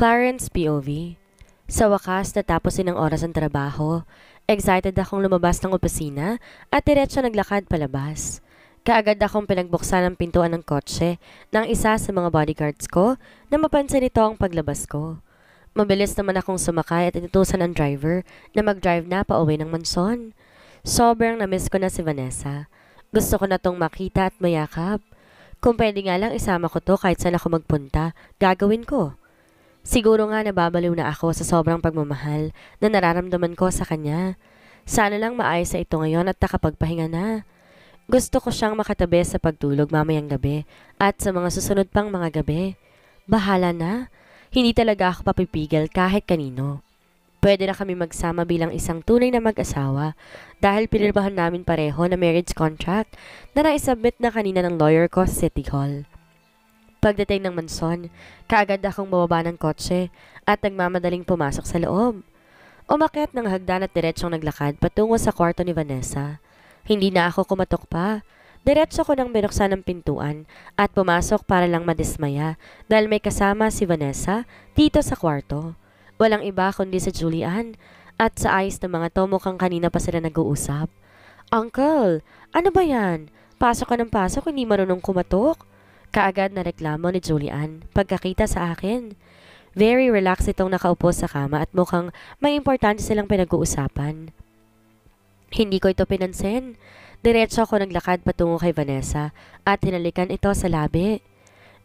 Clarence POV Sa wakas, natapos din ang oras ng trabaho. Excited akong lumabas ng opisina at diretso naglakad palabas. Kaagad akong pinagbuksan ang pintuan ng kotse ng isa sa mga bodyguards ko na mapansin ito ang paglabas ko. Mabilis naman akong sumakay at inutusan ang driver na mag-drive na pauwi ng mansyon. Sobrang namiss ko na si Vanessa. Gusto ko na tong makita at mayakap. Kung pwede nga lang isama ko to kahit saan ako magpunta, gagawin ko. Siguro nga nababaliw na ako sa sobrang pagmamahal na nararamdaman ko sa kanya. Sana lang maayos sa ito ngayon at nakapagpahinga na. Gusto ko siyang makatabi sa pagtulog mamayang gabi at sa mga susunod pang mga gabi. Bahala na. Hindi talaga ako papipigil kahit kanino. Pwede na kami magsama bilang isang tunay na mag-asawa dahil pinirbahan namin pareho na marriage contract na naisubmit na kanina ng lawyer ko sa City Hall. Pagdating ng manson, kaagad akong bababa ng kotse at nagmamadaling pumasok sa loob. Umakyat ng hagdan at diretsong naglakad patungo sa kwarto ni Vanessa. Hindi na ako kumatok pa. Diretso ko nang binuksan ang pintuan at pumasok para lang madismaya dahil may kasama si Vanessa dito sa kwarto. Walang iba kundi si Julian at sa ayos ng mga to mukhang kanina pa sila nag-uusap. Uncle, ano ba yan? Pasok ka ng pasok, hindi marunong kumatok. Kaagad na reklamo ni Julian, pagkakita sa akin. Very relaxed itong nakaupo sa kama at mukhang may importante silang pinag-uusapan. Hindi ko ito pinansin. Diretso ako naglakad patungo kay Vanessa at tinalikan ito sa labi.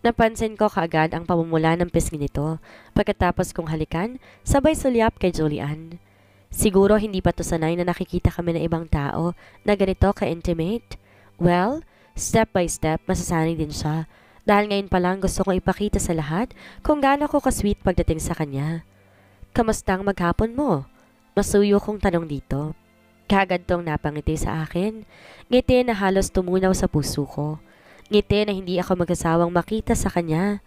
Napansin ko kaagad ang pamumula ng pisngi nito. Pagkatapos kong halikan, sabay sulyap kay Julian. Siguro hindi pa to sanay na nakikita kami ng ibang tao na ganito ka-intimate. Well, Step by step, masasanay din siya. Dahil ngayon pa lang gusto kong ipakita sa lahat kung gaano ko kasweet pagdating sa kanya. Kamusta ang maghapon mo? Masuyo kong tanong dito. Kagad tong napangiti sa akin. Ngiti na halos tumunaw sa puso ko. Ngiti na hindi ako mag-asawang makita sa kanya.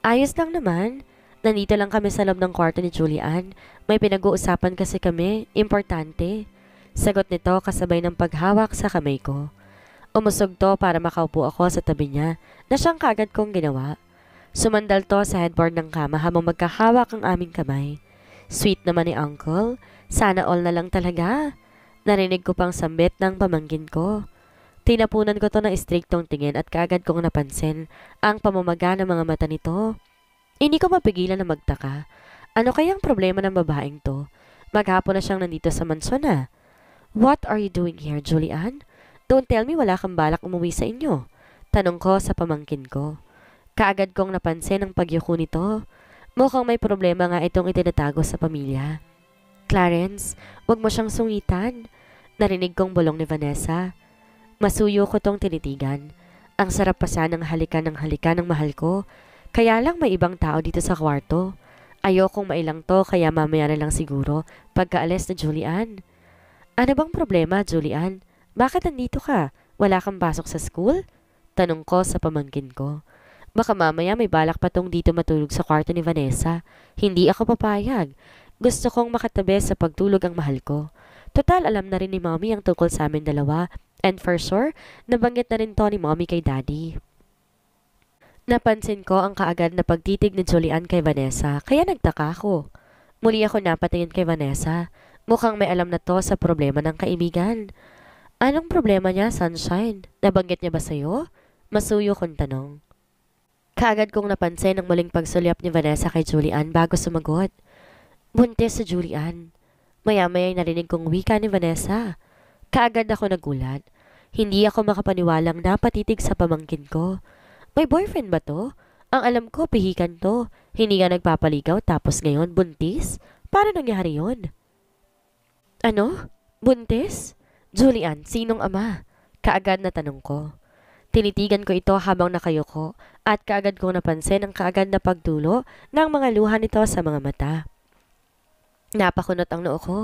Ayos lang naman. Nandito lang kami sa loob ng kwarto ni Julian. May pinag-uusapan kasi kami. Importante. Sagot nito kasabay ng paghawak sa kamay ko. Umusog to para makaupo ako sa tabi niya na siyang kagad kong ginawa. Sumandal to sa headboard ng kama habang magkahawak ang aming kamay. Sweet naman ni Uncle. Sana all na lang talaga. Narinig ko pang sambit ng pamangkin ko. Tinapunan ko to ng istriktong tingin at kagad kong napansin ang pamamaga ng mga mata nito. Hindi ko mapigilan na magtaka. Ano kayang problema ng babaeng to? Maghapon na siyang nandito sa mansyon na. What are you doing here, Julian? Don't tell me wala kang balak umuwi sa inyo. Tanong ko sa pamangkin ko. Kaagad kong napansin ang pagyuko nito. Mukhang may problema nga itong itinatago sa pamilya. Clarence, wag mo siyang sungitan. Narinig kong bulong ni Vanessa. Masuyo ko tong tinitigan. Ang sarap pa ng halikan ng halikan ng mahal ko. Kaya lang may ibang tao dito sa kwarto. Ayokong mailang to kaya mamaya na lang siguro pagkaalis na Julian. Ano bang problema, Julian? Bakit nandito ka? Wala kang pasok sa school? Tanong ko sa pamangkin ko. Baka mamaya may balak pa tong dito matulog sa kwarto ni Vanessa. Hindi ako papayag. Gusto kong makatabi sa pagtulog ang mahal ko. Total, alam na rin ni mommy ang tungkol sa amin dalawa. And for sure, nabanggit na rin to ni mommy kay daddy. Napansin ko ang kaagad na pagtitig ni Julian kay Vanessa, kaya nagtaka ako. Muli ako napatingin kay Vanessa. Mukhang may alam na to sa problema ng kaibigan. Anong problema niya, Sunshine? Nabanggit niya ba sa'yo? Masuyo kong tanong. Kaagad kong napansin ang muling pagsulyap ni Vanessa kay Julian bago sumagot. Buntis si Julian. Maya-maya narinig kong wika ni Vanessa. Kaagad ako nagulat. Hindi ako makapaniwalang napatitig sa pamangkin ko. May boyfriend ba to? Ang alam ko, pihikan to. Hindi nga nagpapaligaw tapos ngayon buntis? Paano nangyari yon? Ano? Buntis? Julian, sinong ama? Kaagad na tanong ko. Tinitigan ko ito habang nakayuko at kaagad kong napansin ang kaagad na pagdulo ng mga luha nito sa mga mata. Napakunot ang noo ko.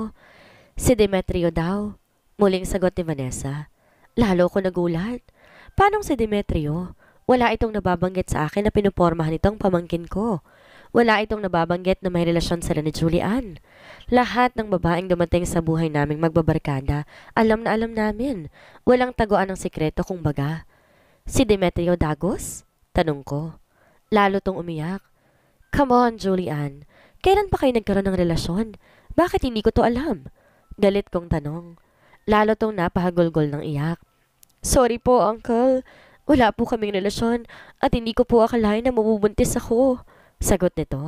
Si Demetrio daw. Muling sagot ni Vanessa. Lalo ko nagulat. Paanong si Demetrio? Wala itong nababanggit sa akin na pinupormahan itong pamangkin ko. Wala itong nababanggit na may relasyon sila ni Julian. Lahat ng babaeng dumating sa buhay naming magbabarkada, alam na alam namin. Walang taguan ng sikreto kung baga. Si Demetrio Dagos? Tanong ko. Lalo tong umiyak. Come on, Julian. Kailan pa kayo nagkaroon ng relasyon? Bakit hindi ko to alam? Galit kong tanong. Lalo tong napahagulgol ng iyak. Sorry po, Uncle. Wala po kaming relasyon at hindi ko po akalain na mabubuntis ako. Sagot nito.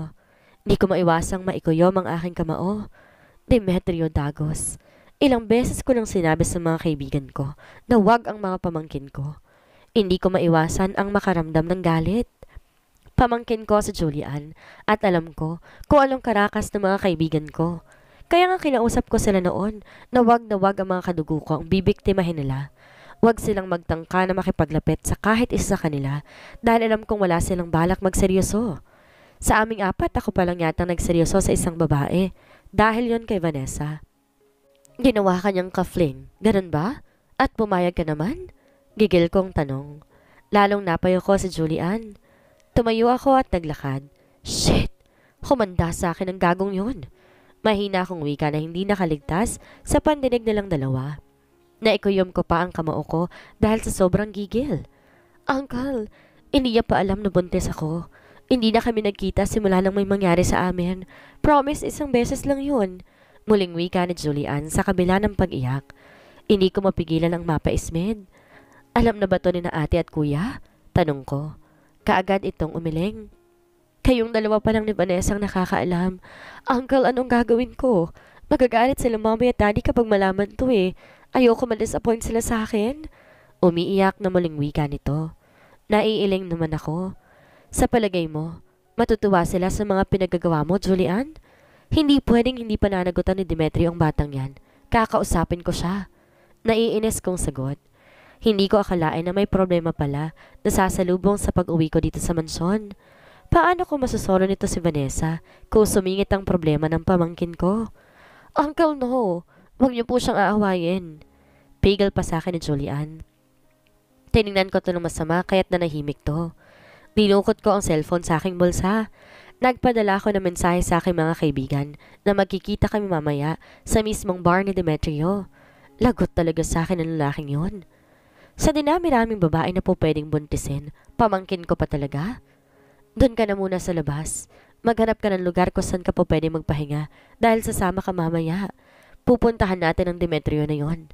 Hindi ko maiwasang maikuyom ang aking kamao. Demetrio Dagos. Ilang beses ko nang sinabi sa mga kaibigan ko na wag ang mga pamangkin ko. Hindi ko maiwasan ang makaramdam ng galit. Pamangkin ko si Julian at alam ko kung anong karakas ng mga kaibigan ko. Kaya nga kinausap ko sila noon na wag na wag ang mga kadugo ko ang bibiktimahin nila. Huwag silang magtangka na makipaglapit sa kahit isa kanila dahil alam kong wala silang balak magseryoso. Sa aming apat, ako pa lang yatang nagseryoso sa isang babae. Dahil yon kay Vanessa. Ginawa ka niyang ka-fling. Ganun ba? At pumayag ka naman? Gigil kong tanong. Lalong napayo ko si Julian. Tumayo ako at naglakad. Shit! Kumanda sa akin ang gagong yon. Mahina akong wika na hindi nakaligtas sa pandinig nilang dalawa. Naikuyom ko pa ang kamao ko dahil sa sobrang gigil. Uncle, iniya pa alam na buntis ako. Hindi na kami nagkita simula nang may mangyari sa amin. Promise, isang beses lang yun. Muling wika ni Julian sa kabila ng pag-iyak. Hindi ko mapigilan ang mapaismed. Alam na ba to ni na ate at kuya? Tanong ko. Kaagad itong umiling. Kayong dalawa pa lang ni Vanessa ang nakakaalam. Uncle, anong gagawin ko? Magagalit sila mommy at daddy kapag malaman to eh. Ayoko ma-disappoint sila sa akin. Umiiyak na muling wika nito. Naiiling naman ako. Sa palagay mo, matutuwa sila sa mga pinagagawa mo, Julian? Hindi pwedeng hindi pananagutan ni Demetrio ang batang yan. Kakausapin ko siya. Naiinis kong sagot. Hindi ko akalain na may problema pala na sasalubong sa pag-uwi ko dito sa mansyon. Paano ko masasoro nito si Vanessa kung sumingit ang problema ng pamangkin ko? Uncle, no. Huwag niyo po siyang aawayin. Pigil pa sa akin ni Julian. Tinignan ko ito ng masama kaya't nanahimik to. Linukot ko ang cellphone sa aking bulsa. Nagpadala ko ng mensahe sa aking mga kaibigan na magkikita kami mamaya sa mismong bar ni Demetrio. Lagot talaga sa akin ang lalaking yon. Sa dinami-raming babae na po pwedeng buntisin, pamangkin ko pa talaga. Doon ka na muna sa labas. Maghanap ka ng lugar kung saan ka po pwede magpahinga dahil sasama ka mamaya. Pupuntahan natin ang Demetrio na yon.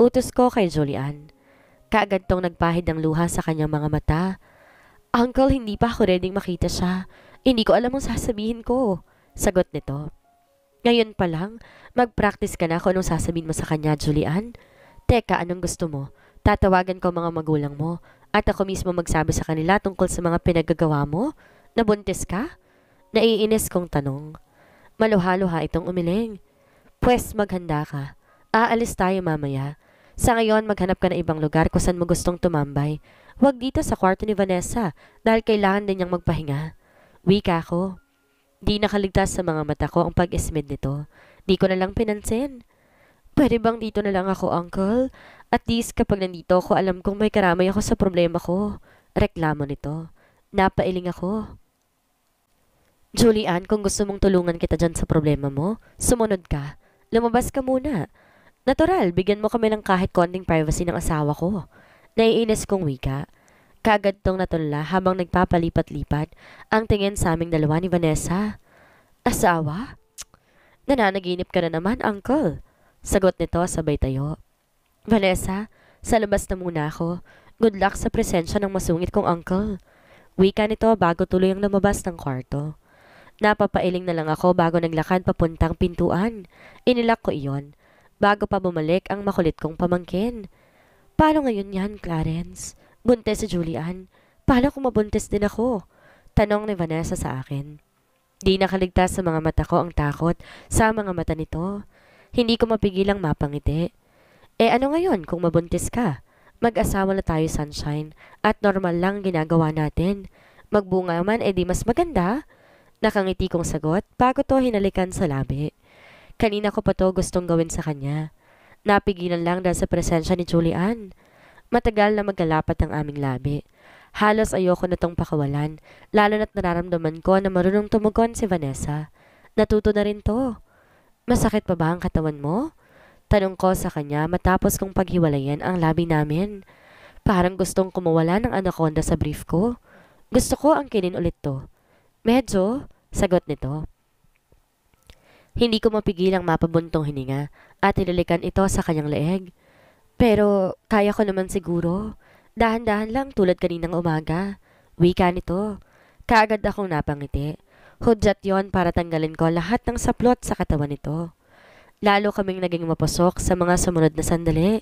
Utos ko kay Julian. Kaagad tong nagpahid ng luha sa kanyang mga mata. Uncle, hindi pa ako ready makita siya. Hindi ko alam ang sasabihin ko. Sagot nito. Ngayon pa lang, mag-practice ka na kung anong sasabihin mo sa kanya, Julian. Teka, anong gusto mo? Tatawagan ko mga magulang mo at ako mismo magsabi sa kanila tungkol sa mga pinagagawa mo? Nabuntis ka? Naiinis kong tanong. Maluha-luha itong umiling. Pwes maghanda ka. Aalis tayo mamaya. Sa ngayon, maghanap ka ng ibang lugar kung saan mo gustong tumambay Huwag dito sa kwarto ni Vanessa dahil kailangan din niyang magpahinga. Wika ko. Di nakaligtas sa mga mata ko ang pag-ismid nito. Di ko na lang pinansin. Pwede bang dito na lang ako, uncle? At least kapag nandito ako, alam kong may karamay ako sa problema ko. Reklamo nito. Napailing ako. Julian, kung gusto mong tulungan kita dyan sa problema mo, sumunod ka. Lumabas ka muna. Natural, bigyan mo kami ng kahit konting privacy ng asawa ko. Naiinis kong wika. Kagad tong natunla habang nagpapalipat-lipat ang tingin sa aming dalawa ni Vanessa. Asawa? Nananaginip ka na naman, uncle. Sagot nito sabay tayo. Vanessa, sa labas na muna ako. Good luck sa presensya ng masungit kong uncle. Wika nito bago tuloy ang lumabas ng kwarto. Napapailing na lang ako bago naglakad papuntang pintuan. Inilak ko iyon. Bago pa bumalik ang makulit kong pamangkin. Paano ngayon yan, Clarence? Buntes si Julian. Paano kung mabuntes din ako? Tanong ni Vanessa sa akin. Di nakaligtas sa mga mata ko ang takot sa mga mata nito. Hindi ko mapigilang mapangiti. Eh ano ngayon kung mabuntis ka? Mag-asawa na tayo, sunshine, at normal lang ginagawa natin. Magbunga man, edi eh mas maganda. Nakangiti kong sagot bago to hinalikan sa labi. Kanina ko pa to gustong gawin sa kanya. Napigilan lang dahil sa presensya ni Julian. Matagal na magkalapat ang aming labi. Halos ayoko na tong pakawalan, lalo na't nararamdaman ko na marunong tumugon si Vanessa. Natuto na rin to. Masakit pa ba ang katawan mo? Tanong ko sa kanya matapos kong paghiwalayan ang labi namin. Parang gustong kumawala ng anaconda sa brief ko. Gusto ko ang kinin ulit to. Medyo, sagot nito. Hindi ko mapigilang mapabuntong hininga at nililikan ito sa kanyang leeg. Pero kaya ko naman siguro. Dahan-dahan lang tulad kaninang umaga. Wika nito. Kaagad akong napangiti. Hudyat yon para tanggalin ko lahat ng saplot sa katawan nito. Lalo kaming naging mapasok sa mga sumunod na sandali.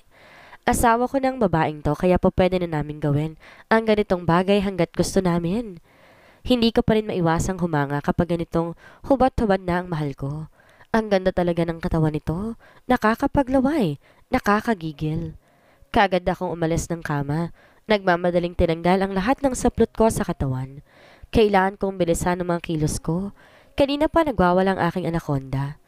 Asawa ko ng babaeng to kaya po pwede na namin gawin ang ganitong bagay hanggat gusto namin. Hindi ko pa rin maiwasang humanga kapag ganitong hubat hubad na ang mahal ko. Ang ganda talaga ng katawan nito. Nakakapaglaway. Nakakagigil. Kagad akong umalis ng kama. Nagmamadaling tinanggal ang lahat ng saplot ko sa katawan. Kailan kong bilisan ng mga kilos ko. Kanina pa nagwawala ang aking anaconda.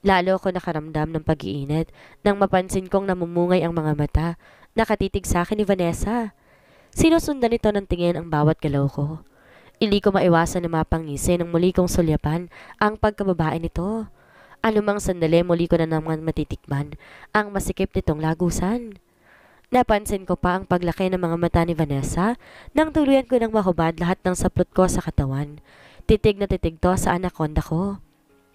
Lalo ako nakaramdam ng pag-iinit nang mapansin kong namumungay ang mga mata nakatitig sa akin ni Vanessa. Sinusundan nito ng tingin ang bawat galaw ko. Hindi ko maiwasan na mapangisi nang muli kong sulyapan ang pagkababae nito. Anumang sandali muli ko na naman matitikman ang masikip nitong lagusan. Napansin ko pa ang paglaki ng mga mata ni Vanessa nang tuluyan ko ng mahubad lahat ng saplot ko sa katawan. Titig na titig to sa anaconda ko.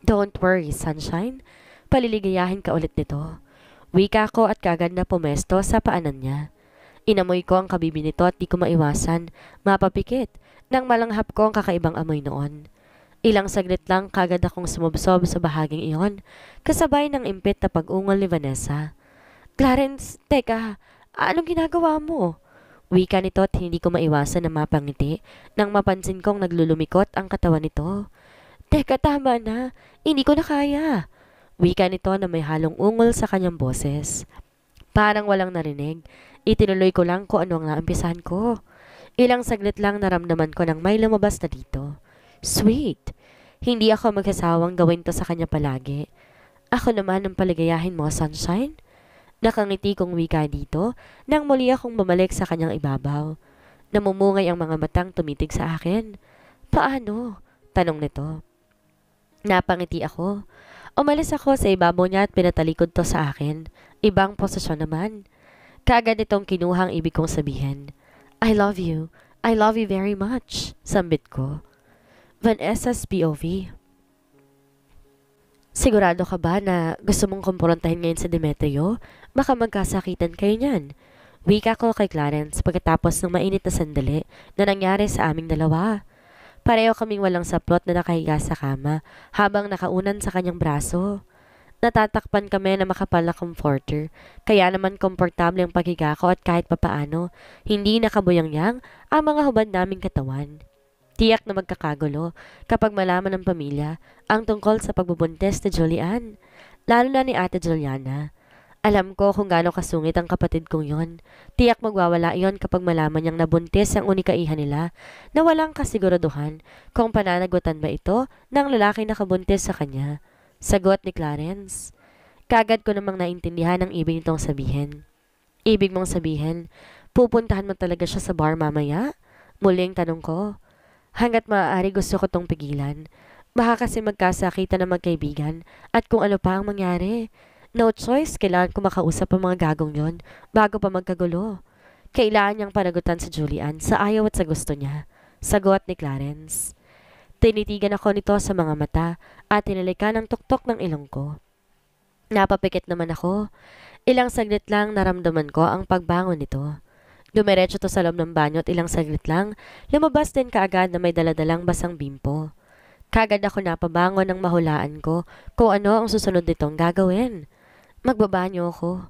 Don't worry, sunshine. Paliligayahin ka ulit nito. Wika ko at kagad na pumesto sa paanan niya. Inamoy ko ang kabibi nito at di ko maiwasan, mapapikit, nang malanghap ko ang kakaibang amoy noon. Ilang saglit lang kagad akong sumubsob sa bahaging iyon, kasabay ng impit na pag ungol ni Vanessa. Clarence, teka, anong ginagawa mo? Wika nito at hindi ko maiwasan na mapangiti nang mapansin kong naglulumikot ang katawan nito. Teka, tama na. Hindi ko na kaya. Wika nito na may halong ungol sa kanyang boses. Parang walang narinig. Itinuloy ko lang kung ano ang naampisahan ko. Ilang saglit lang naramdaman ko nang may lumabas na dito. Sweet! Hindi ako mag gawin to sa kanya palagi. Ako naman ang paligayahin mo, sunshine. Nakangiti kong wika dito nang muli akong bumalik sa kanyang ibabaw. Namumungay ang mga matang tumitig sa akin. Paano? Tanong nito. Napangiti ako. Umalis ako sa ibabaw niya at pinatalikod to sa akin. Ibang posisyon naman. Kaagad itong kinuhang ibig kong sabihin. I love you. I love you very much. Sambit ko. Vanessa's POV. Sigurado ka ba na gusto mong kumprontahin ngayon sa Demetrio? Baka magkasakitan kayo niyan. Wika ko kay Clarence pagkatapos ng mainit na sandali na nangyari sa aming dalawa. Pareho kaming walang saplot na nakahiga sa kama habang nakaunan sa kanyang braso. Natatakpan kami na makapal na comforter, kaya naman komportable ang paghiga ko at kahit papaano, hindi nakabuyangyang ang mga hubad naming katawan. Tiyak na magkakagulo kapag malaman ng pamilya ang tungkol sa pagbubuntes ni Julian, lalo na ni Ate Juliana. Alam ko kung gaano kasungit ang kapatid kong yon. Tiyak magwawala yon kapag malaman niyang nabuntis ang unikaihan nila na walang kasiguraduhan kung pananagutan ba ito ng lalaki na kabuntis sa kanya. Sagot ni Clarence. Kagad ko namang naintindihan ang ibig nitong sabihin. Ibig mong sabihin, pupuntahan mo talaga siya sa bar mamaya? Muling tanong ko. Hanggat maaari gusto ko tong pigilan. Baka kasi magkasakitan ng magkaibigan at kung ano pa ang mangyari. No choice, kailangan ko makausap ang mga gagong yon bago pa magkagulo. Kailangan niyang panagutan si Julian sa ayaw at sa gusto niya. Sagot ni Clarence. Tinitigan ako nito sa mga mata at tinalikan ang tuktok ng ilong ko. Napapikit naman ako. Ilang saglit lang naramdaman ko ang pagbangon nito. Dumiretso to sa loob ng banyo at ilang saglit lang, lumabas din kaagad na may daladalang basang bimpo. Kagad ako napabangon ng mahulaan ko kung ano ang susunod nitong gagawin. Magbabanyo ako.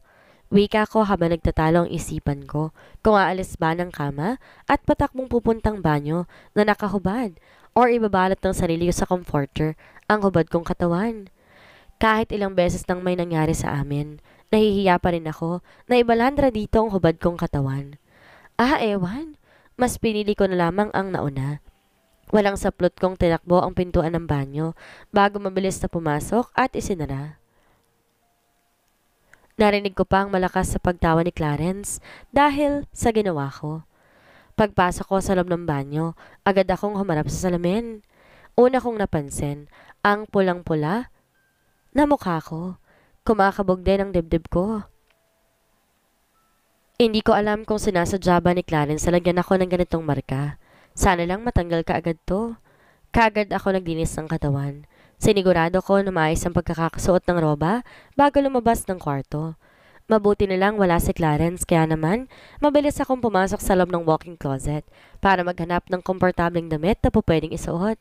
Wika ko habang nagtatalo ang isipan ko kung aalis ba ng kama at patakbong pupuntang banyo na nakahubad or ibabalat ng sarili ko sa comforter ang hubad kong katawan. Kahit ilang beses nang may nangyari sa amin, nahihiya pa rin ako na ibalandra dito ang hubad kong katawan. Ah, ewan. Mas pinili ko na lamang ang nauna. Walang saplot kong tinakbo ang pintuan ng banyo bago mabilis na pumasok at isinara. Narinig ko pa ang malakas sa pagtawa ni Clarence dahil sa ginawa ko. Pagpasok ko sa loob ng banyo, agad akong humarap sa salamin. Una kong napansin, ang pulang-pula na mukha ko. Kumakabog din ang dibdib ko. Hindi ko alam kung sinasadya ba ni Clarence lagyan ako ng ganitong marka. Sana lang matanggal ka agad to. Kaagad ako naglinis ng katawan. Sinigurado ko na maayos ang pagkakasuot ng roba bago lumabas ng kwarto. Mabuti na lang wala si Clarence kaya naman mabilis akong pumasok sa loob ng walking closet para maghanap ng komportabling damit na po pwedeng isuot.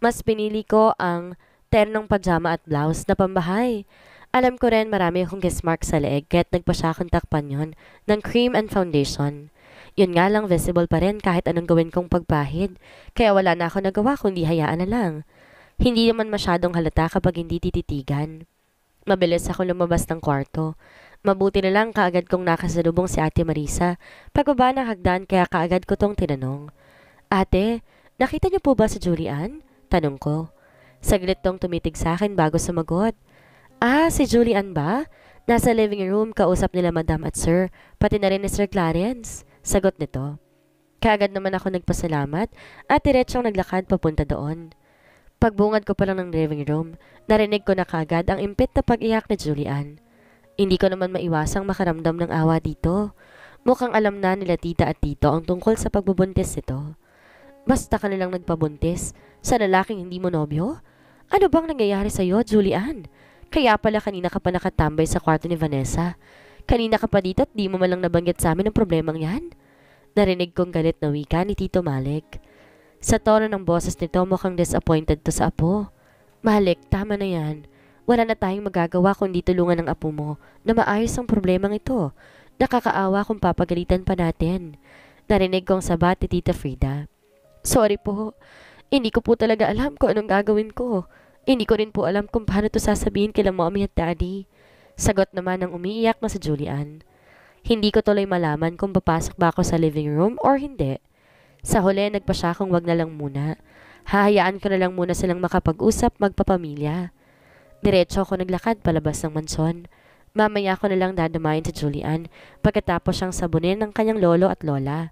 Mas pinili ko ang ternong pajama at blouse na pambahay alam ko rin marami akong guest mark sa leeg kahit nagpa siya akong takpan yun ng cream and foundation. Yun nga lang visible pa rin kahit anong gawin kong pagpahid, kaya wala na ako nagawa kundi hayaan na lang. Hindi naman masyadong halata kapag hindi tititigan. Mabilis ako lumabas ng kwarto. Mabuti na lang kaagad kong nakasalubong si Ate Marisa. Pagbaba ng hagdan kaya kaagad ko tong tinanong. Ate, nakita niyo po ba si Julian? Tanong ko. Saglit tong tumitig sa akin bago sumagot. Ah, si Julian ba? Nasa living room, kausap nila madam at sir, pati na rin ni Sir Clarence. Sagot nito. Kaagad naman ako nagpasalamat at diretsyong naglakad papunta doon. Pagbungad ko pa lang ng living room, narinig ko na kaagad ang impit na pag-iyak ni Julian. Hindi ko naman maiwasang makaramdam ng awa dito. Mukhang alam na nila tita at tito ang tungkol sa pagbubuntis nito. Basta ka nilang nagpabuntis sa lalaking hindi mo nobyo? Ano bang nangyayari sa'yo, Julian? Julian? Kaya pala kanina ka pa nakatambay sa kwarto ni Vanessa. Kanina ka pa dito at di mo malang nabanggit sa amin ang problemang yan. Narinig kong galit na wika ni Tito Malik. Sa tono ng boses nito mukhang disappointed to sa apo. Malik, tama na yan. Wala na tayong magagawa kundi tulungan ng apo mo na maayos ang problemang ito. Nakakaawa kung papagalitan pa natin. Narinig kong sabat ni Tita Frida. Sorry po, hindi ko po talaga alam kung anong gagawin ko. Hindi ko rin po alam kung paano to sasabihin kila mommy at daddy. Sagot naman ng umiiyak na si Julian. Hindi ko tuloy malaman kung papasok ba ako sa living room or hindi. Sa huli, nagpa siya kung wag na lang muna. Hahayaan ko na lang muna silang makapag-usap, magpapamilya. Diretso ako naglakad palabas ng mansyon. Mamaya ko na lang dadamayin si Julian pagkatapos siyang sabunin ng kanyang lolo at lola.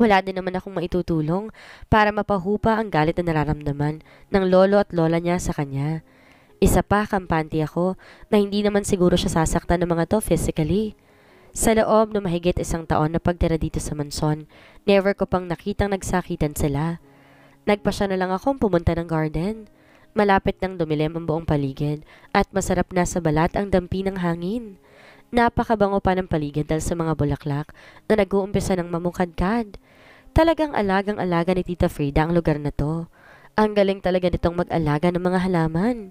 Wala din naman akong maitutulong para mapahupa ang galit na nararamdaman ng lolo at lola niya sa kanya. Isa pa, kampante ako na hindi naman siguro siya sasaktan ng mga to physically. Sa loob ng mahigit isang taon na pagtira dito sa manson, never ko pang nakitang nagsakitan sila. Nagpasya na lang akong pumunta ng garden. Malapit nang dumilim ang buong paligid at masarap na sa balat ang dampi ng hangin. Napakabango pa ng paligid dahil sa mga bulaklak na nag-uumpisa ng mamukadkad. Talagang alagang-alaga ni Tita Frida ang lugar na to. Ang galing talaga nitong mag-alaga ng mga halaman.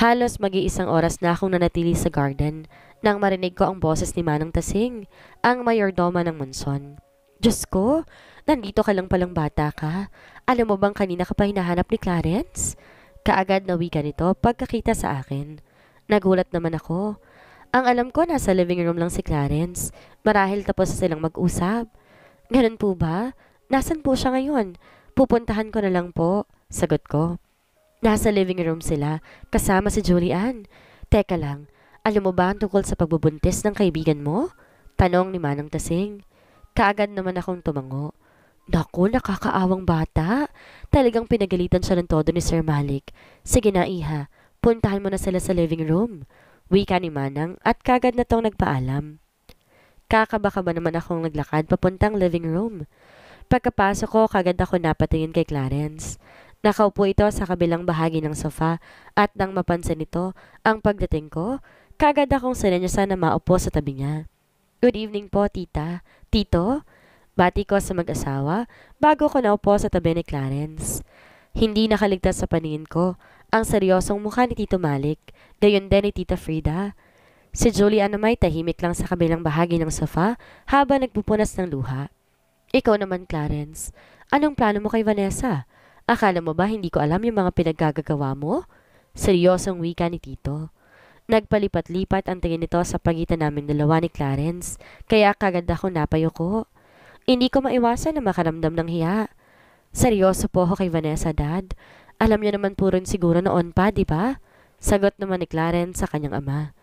Halos mag-iisang oras na akong nanatili sa garden nang marinig ko ang boses ni Manang Tasing, ang mayordoma ng Monson. Diyos ko, nandito ka lang palang bata ka. Alam mo bang kanina ka pa hinahanap ni Clarence? Kaagad na wika nito pagkakita sa akin. Nagulat naman ako. Ang alam ko, nasa living room lang si Clarence. Marahil tapos silang mag-usap. Ganun po ba? Nasaan po siya ngayon? Pupuntahan ko na lang po. Sagot ko. Nasa living room sila, kasama si Julian. Teka lang, alam mo ba ang tungkol sa pagbubuntis ng kaibigan mo? Tanong ni Manang Tasing. Kaagad naman akong tumango. Naku, nakakaawang bata. Talagang pinagalitan siya ng todo ni Sir Malik. Sige na, iha. Puntahan mo na sila sa living room. Wika ni Manang at kagad na tong nagpaalam. Kakabaka ba naman akong naglakad papuntang living room? Pagkapasok ko, kagad ako napatingin kay Clarence. Nakaupo ito sa kabilang bahagi ng sofa at nang mapansin nito ang pagdating ko, kagad akong sinanyasan na maupo sa tabi niya. Good evening po, tita. Tito? Bati ko sa mag-asawa bago ko naupo sa tabi ni Clarence. Hindi nakaligtas sa paningin ko ang seryosong mukha ni Tito Malik. Gayon din ni Tita Frida. Si Julian naman tahimik lang sa kabilang bahagi ng sofa habang nagpupunas ng luha. Ikaw naman, Clarence. Anong plano mo kay Vanessa? Akala mo ba hindi ko alam yung mga pinaggagagawa mo? Seryosong wika ni Tito. Nagpalipat-lipat ang tingin nito sa pagitan namin dalawa ni Clarence, kaya kagad ako napayo Hindi ko maiwasan na makaramdam ng hiya. Seryoso po ako kay Vanessa, Dad. Alam niyo naman po rin siguro noon pa, di ba? Sagot naman ni Clarence sa kanyang ama.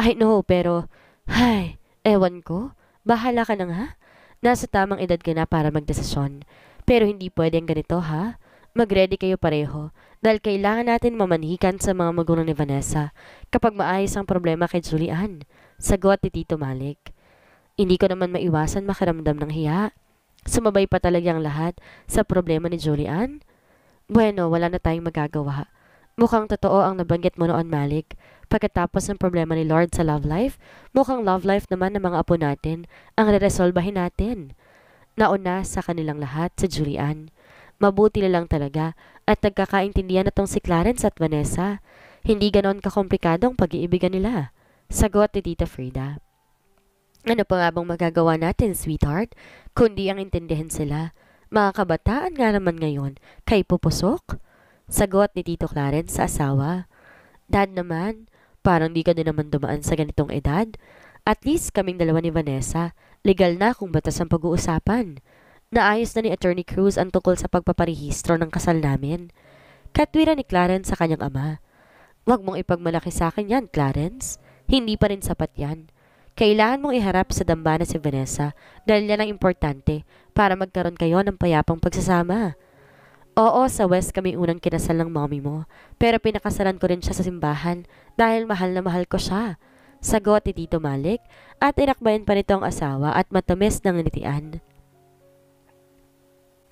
I know, pero, hay, ewan ko. Bahala ka na nga. Nasa tamang edad ka na para magdesisyon. Pero hindi pwedeng ganito, ha? Magready kayo pareho dahil kailangan natin mamanhikan sa mga magulang ni Vanessa kapag maayos ang problema kay Julian. Sagot ni Tito Malik. Hindi ko naman maiwasan makiramdam ng hiya. Sumabay pa talagang lahat sa problema ni Julian. Bueno, wala na tayong magagawa. Mukhang totoo ang nabanggit mo noon, Malik. Pagkatapos ng problema ni Lord sa love life, mukhang love life naman ng mga apo natin ang reresolbahin natin. Nauna sa kanilang lahat sa Julian. Mabuti na lang talaga at nagkakaintindihan na si Clarence at Vanessa. Hindi ganon ang pag-iibigan nila. Sagot ni Tita Frida. Ano pa nga bang magagawa natin, sweetheart? Kundi ang intindihan sila. Mga kabataan nga naman ngayon, kay pupusok? Sagot ni Tito Clarence sa asawa. Dad naman, parang di ka din naman dumaan sa ganitong edad. At least kaming dalawa ni Vanessa, legal na kung batas ang pag-uusapan. Naayos na ni Attorney Cruz ang tungkol sa pagpaparehistro ng kasal namin. Katwira ni Clarence sa kanyang ama. Huwag mong ipagmalaki sa akin yan, Clarence. Hindi pa rin sapat yan. Kailangan mong iharap sa dambana si Vanessa dahil yan ang importante para magkaroon kayo ng payapang pagsasama. Oo, sa West kami unang kinasal ng mommy mo. Pero pinakasalan ko rin siya sa simbahan dahil mahal na mahal ko siya. Sagot ni Tito Malik at inakbayan pa nito ang asawa at matamis ng nitian.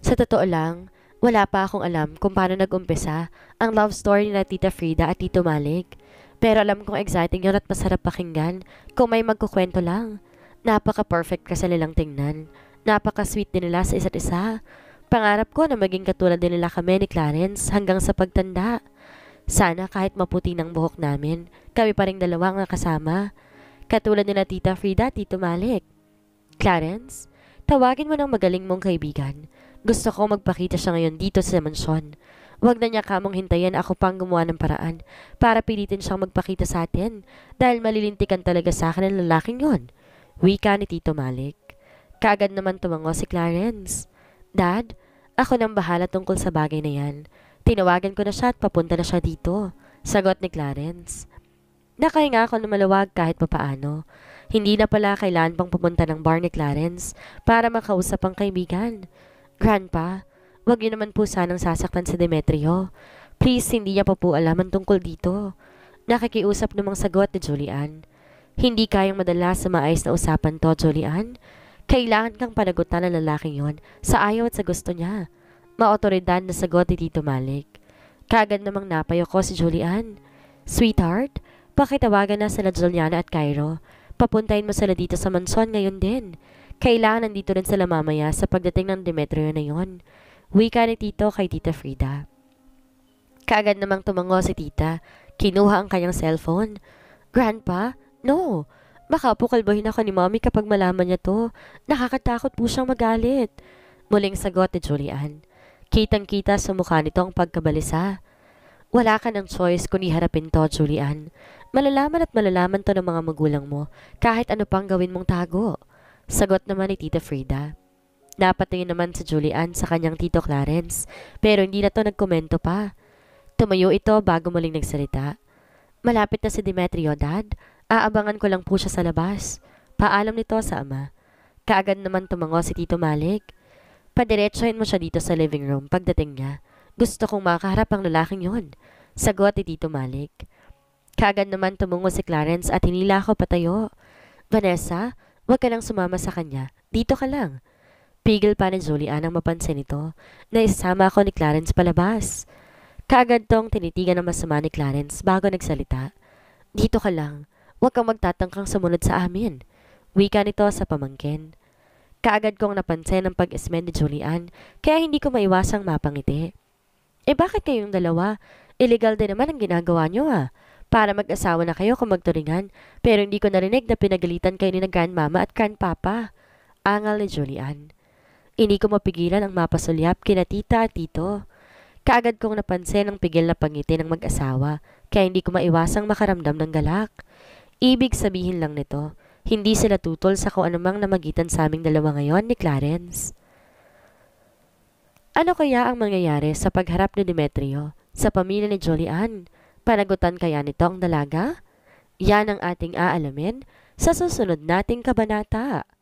Sa totoo lang, wala pa akong alam kung paano nag-umpisa ang love story ni Tita Frida at Tito Malik. Pero alam kong exciting yun at masarap pakinggan kung may magkukwento lang. Napaka-perfect kasi nilang tingnan. Napaka-sweet din nila sa isa't isa. Pangarap ko na maging katulad din nila kami ni Clarence hanggang sa pagtanda. Sana kahit maputi ng buhok namin, kami pa rin dalawa ang nakasama. Katulad nila Tita Frida at Tito Malik. Clarence, tawagin mo ng magaling mong kaibigan. Gusto ko magpakita siya ngayon dito sa mansyon. Huwag na niya kamong hintayin ako pang gumawa ng paraan para pilitin siyang magpakita sa atin dahil malilintikan talaga sa akin ang lalaking yon. Wika ni Tito Malik. Kaagad naman tumango si Clarence. Dad, ako nang bahala tungkol sa bagay na yan. Tinawagan ko na siya at papunta na siya dito. Sagot ni Clarence. Nakahinga ako na maluwag kahit papaano. Hindi na pala kailan pang pumunta ng bar ni Clarence para makausap ang kaibigan. Grandpa, wag niyo naman po sanang sasaktan si Demetrio. Please, hindi niya pa po alam ang tungkol dito. Nakikiusap namang sagot ni Julian. Hindi kayang madala sa maayos na usapan to, Julian. Kailangan kang panagutan ng lalaking yon sa ayaw at sa gusto niya. Maotoridad na sagot ni Tito Malik. Kagad namang napayo ko si Julian. Sweetheart, pakitawagan na sa La Juliana at Cairo. Papuntayin mo sila dito sa manson ngayon din. Kailangan nandito rin sila mamaya sa pagdating ng Demetrio na yon. Wika ni Tito kay Tita Frida. Kaagad namang tumango si Tita. Kinuha ang kanyang cellphone. Grandpa? No! Baka pukalbohin ako ni mommy kapag malaman niya to. Nakakatakot po siyang magalit. Muling sagot ni Julian. Kitang-kita sa mukha nito ang pagkabalisa. Wala ka ng choice kung iharapin to, Julian. Malalaman at malalaman to ng mga magulang mo kahit ano pang gawin mong tago. Sagot naman ni Tita Frida. Napatingin naman si Julian sa kanyang Tito Clarence pero hindi na to nagkomento pa. Tumayo ito bago muling nagsalita. Malapit na si Demetrio, Dad. Aabangan ko lang po siya sa labas. Paalam nito sa ama. Kaagad naman tumango si Tito Malik. Padiretsohin mo siya dito sa living room pagdating niya. Gusto kong makaharap ang lalaking yon. Sagot ni Tito Malik. Kaagad naman tumungo si Clarence at hinila ko patayo. Vanessa, huwag ka lang sumama sa kanya. Dito ka lang. Pigil pa ni Julian ang mapansin nito na isama ako ni Clarence palabas. Kaagad tong tinitigan ng masama ni Clarence bago nagsalita. Dito ka lang. Huwag kang magtatangkang sumunod sa amin. Wika nito sa pamangkin. Kaagad kong napansin ang pag-ismen ni Julian, kaya hindi ko maiwasang mapangiti. Eh bakit kayong dalawa? Illegal din naman ang ginagawa nyo ah. Para mag-asawa na kayo kung magturingan, pero hindi ko narinig na pinagalitan kayo ni na grandmama at grandpapa. Angal ni Julian. Hindi ko mapigilan ang mapasulyap kina tita at tito. Kaagad kong napansin ang pigil na pangiti ng mag-asawa, kaya hindi ko maiwasang makaramdam ng galak. Ibig sabihin lang nito, hindi sila tutol sa kung anumang namagitan sa aming dalawa ngayon ni Clarence. Ano kaya ang mangyayari sa pagharap ni Demetrio sa pamilya ni Jolian? Panagutan kaya nito ang dalaga? Yan ang ating aalamin sa susunod nating kabanata.